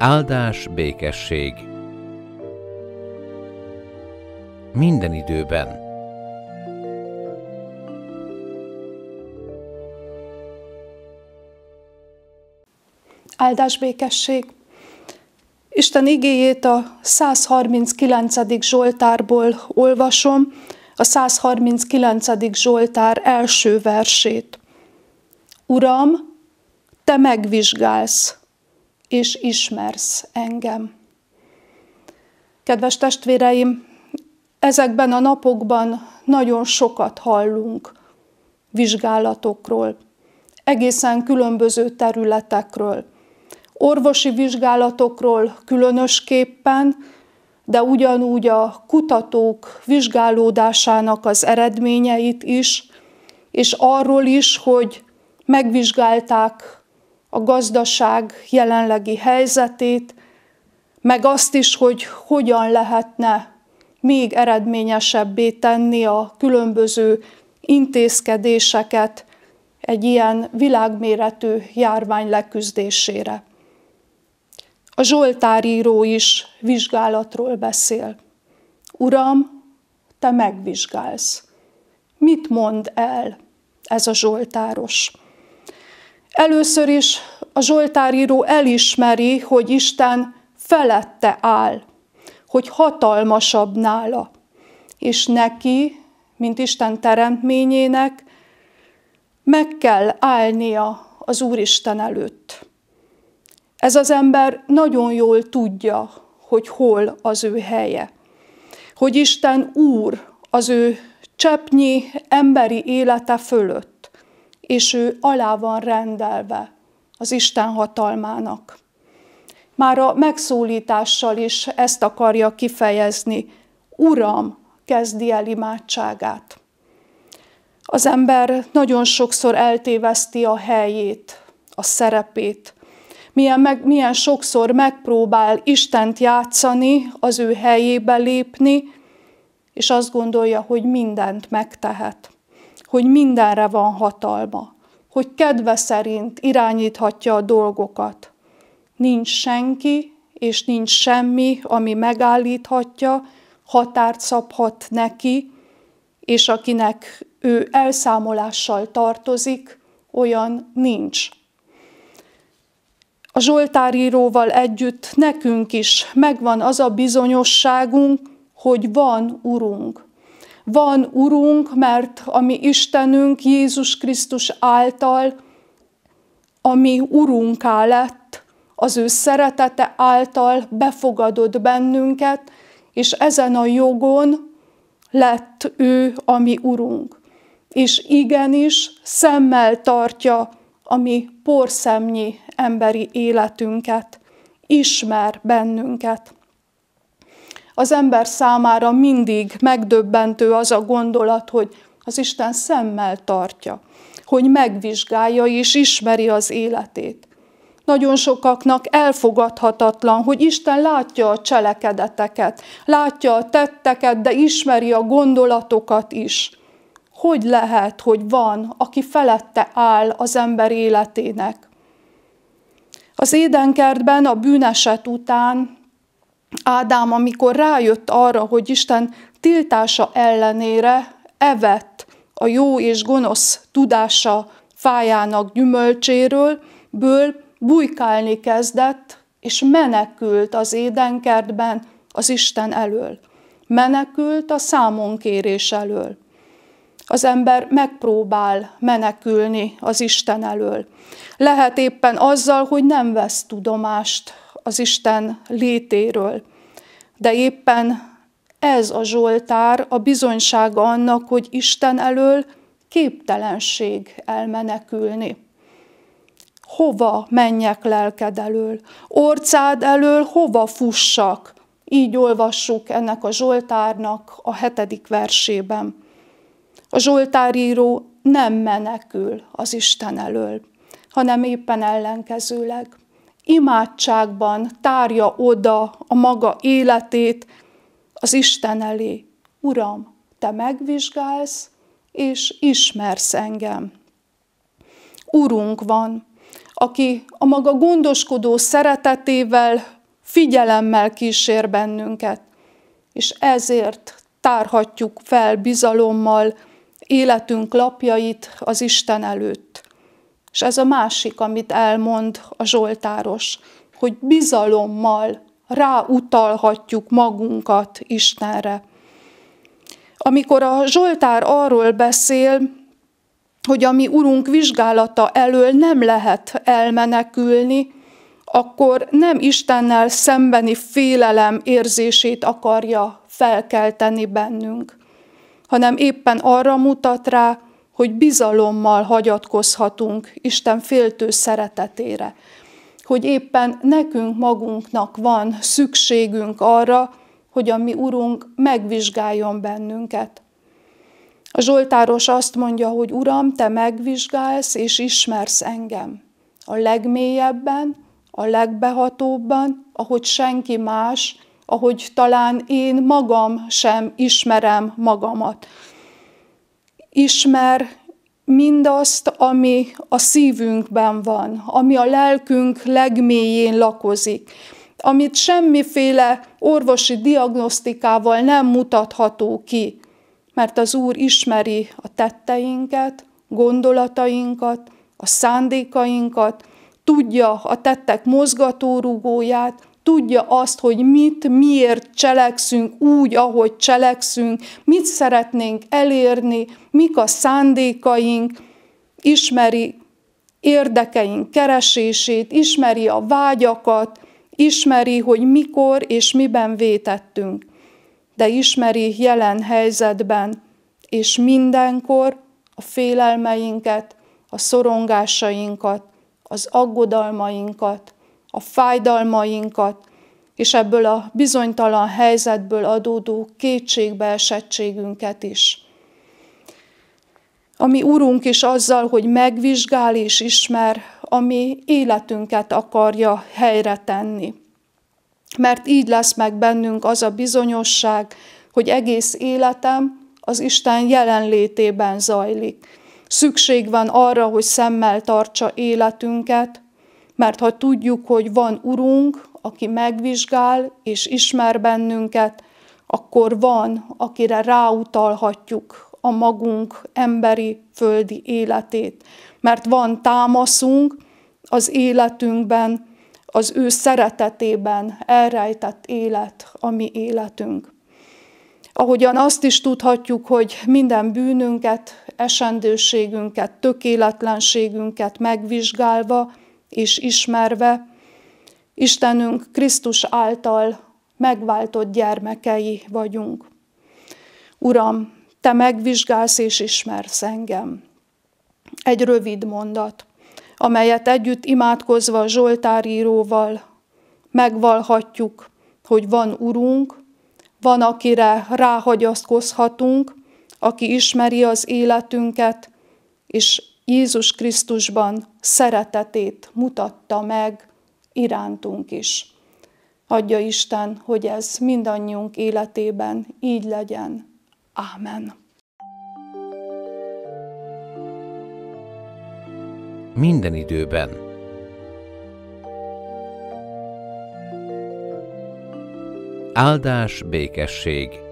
Áldás, békesség. Minden időben. Áldás, békesség. Isten igéjét a 139. Zsoltárból olvasom, a 139. Zsoltár első versét. Uram, te megvizsgálsz, és ismersz engem. Kedves testvéreim, ezekben a napokban nagyon sokat hallunk vizsgálatokról, egészen különböző területekről. Orvosi vizsgálatokról különösképpen, de ugyanúgy a kutatók vizsgálódásának az eredményeit is, és arról is, hogy megvizsgálták a gazdaság jelenlegi helyzetét, meg azt is, hogy hogyan lehetne még eredményesebbé tenni a különböző intézkedéseket egy ilyen világméretű járvány leküzdésére. A Zsoltár író is vizsgálatról beszél. Uram, te megvizsgálsz. Mit mond el ez a Zsoltáros? Először is a Zsoltáríró elismeri, hogy Isten felette áll, hogy hatalmasabb nála, és neki, mint Isten teremtményének, meg kell állnia az Úristen előtt. Ez az ember nagyon jól tudja, hogy hol az ő helye. Hogy Isten úr az ő csepnyi emberi élete fölött és ő alá van rendelve az Isten hatalmának. Már a megszólítással is ezt akarja kifejezni. Uram, kezdi el imádságát. Az ember nagyon sokszor eltéveszti a helyét, a szerepét. Milyen, meg, milyen sokszor megpróbál Istent játszani, az ő helyébe lépni, és azt gondolja, hogy mindent megtehet hogy mindenre van hatalma, hogy kedve szerint irányíthatja a dolgokat. Nincs senki és nincs semmi, ami megállíthatja, határt szabhat neki, és akinek ő elszámolással tartozik, olyan nincs. A Zsoltáríróval együtt nekünk is megvan az a bizonyosságunk, hogy van Urunk van Urunk, mert ami Istenünk Jézus Krisztus által, ami Urunká lett, az ő szeretete által befogadott bennünket, és ezen a jogon lett ő a mi Urunk. És igenis szemmel tartja a mi porszemnyi emberi életünket, ismer bennünket az ember számára mindig megdöbbentő az a gondolat, hogy az Isten szemmel tartja, hogy megvizsgálja és ismeri az életét. Nagyon sokaknak elfogadhatatlan, hogy Isten látja a cselekedeteket, látja a tetteket, de ismeri a gondolatokat is. Hogy lehet, hogy van, aki felette áll az ember életének? Az édenkertben a bűneset után Ádám, amikor rájött arra, hogy Isten tiltása ellenére evett a jó és gonosz tudása fájának gyümölcséről, ből bujkálni kezdett, és menekült az édenkertben az Isten elől. Menekült a számonkérés elől. Az ember megpróbál menekülni az Isten elől. Lehet éppen azzal, hogy nem vesz tudomást az Isten létéről. De éppen ez a Zsoltár a bizonysága annak, hogy Isten elől képtelenség elmenekülni. Hova menjek lelked elől? Orcád elől hova fussak? Így olvassuk ennek a Zsoltárnak a hetedik versében. A Zsoltáríró nem menekül az Isten elől, hanem éppen ellenkezőleg imádságban tárja oda a maga életét az Isten elé. Uram, te megvizsgálsz, és ismersz engem. Urunk van, aki a maga gondoskodó szeretetével, figyelemmel kísér bennünket, és ezért tárhatjuk fel bizalommal életünk lapjait az Isten előtt. És ez a másik, amit elmond a Zsoltáros, hogy bizalommal ráutalhatjuk magunkat Istenre. Amikor a Zsoltár arról beszél, hogy a mi Urunk vizsgálata elől nem lehet elmenekülni, akkor nem Istennel szembeni félelem érzését akarja felkelteni bennünk, hanem éppen arra mutat rá, hogy bizalommal hagyatkozhatunk Isten féltő szeretetére, hogy éppen nekünk magunknak van szükségünk arra, hogy a mi Urunk megvizsgáljon bennünket. A Zsoltáros azt mondja, hogy Uram, Te megvizsgálsz és ismersz engem. A legmélyebben, a legbehatóbban, ahogy senki más, ahogy talán én magam sem ismerem magamat ismer mindazt, ami a szívünkben van, ami a lelkünk legmélyén lakozik, amit semmiféle orvosi diagnosztikával nem mutatható ki, mert az Úr ismeri a tetteinket, gondolatainkat, a szándékainkat, tudja a tettek mozgatórugóját, tudja azt, hogy mit, miért cselekszünk úgy, ahogy cselekszünk, mit szeretnénk elérni, mik a szándékaink, ismeri érdekeink keresését, ismeri a vágyakat, ismeri, hogy mikor és miben vétettünk, de ismeri jelen helyzetben és mindenkor a félelmeinket, a szorongásainkat, az aggodalmainkat, a fájdalmainkat, és ebből a bizonytalan helyzetből adódó kétségbeesettségünket is. Ami Urunk is azzal, hogy megvizsgál és ismer, ami életünket akarja helyre tenni. Mert így lesz meg bennünk az a bizonyosság, hogy egész életem az Isten jelenlétében zajlik. Szükség van arra, hogy szemmel tartsa életünket, mert ha tudjuk, hogy van Urunk, aki megvizsgál és ismer bennünket, akkor van, akire ráutalhatjuk a magunk emberi, földi életét. Mert van támaszunk az életünkben, az ő szeretetében elrejtett élet, ami életünk. Ahogyan azt is tudhatjuk, hogy minden bűnünket, esendőségünket, tökéletlenségünket megvizsgálva, és ismerve, Istenünk Krisztus által megváltott gyermekei vagyunk. Uram, Te megvizsgálsz és ismersz engem. Egy rövid mondat, amelyet együtt imádkozva a íróval megvalhatjuk, hogy van Urunk, van, akire ráhagyaszkozhatunk, aki ismeri az életünket, és Jézus Krisztusban szeretetét mutatta meg irántunk is. Adja Isten, hogy ez mindannyiunk életében így legyen. Ámen. Minden időben. Áldás, békesség.